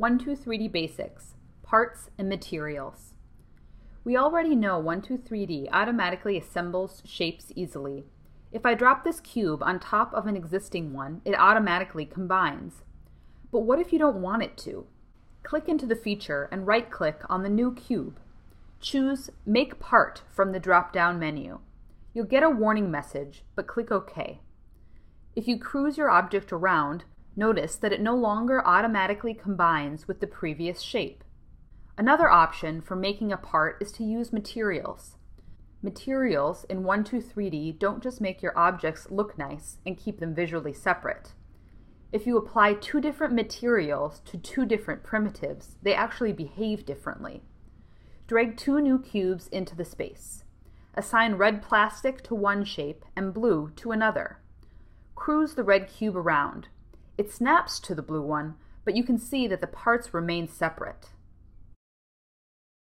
123D Basics, Parts and Materials. We already know 123D automatically assembles shapes easily. If I drop this cube on top of an existing one, it automatically combines. But what if you don't want it to? Click into the feature and right-click on the new cube. Choose Make Part from the drop-down menu. You'll get a warning message, but click OK. If you cruise your object around, Notice that it no longer automatically combines with the previous shape. Another option for making a part is to use materials. Materials in 123D don't just make your objects look nice and keep them visually separate. If you apply two different materials to two different primitives, they actually behave differently. Drag two new cubes into the space. Assign red plastic to one shape and blue to another. Cruise the red cube around, it snaps to the blue one, but you can see that the parts remain separate.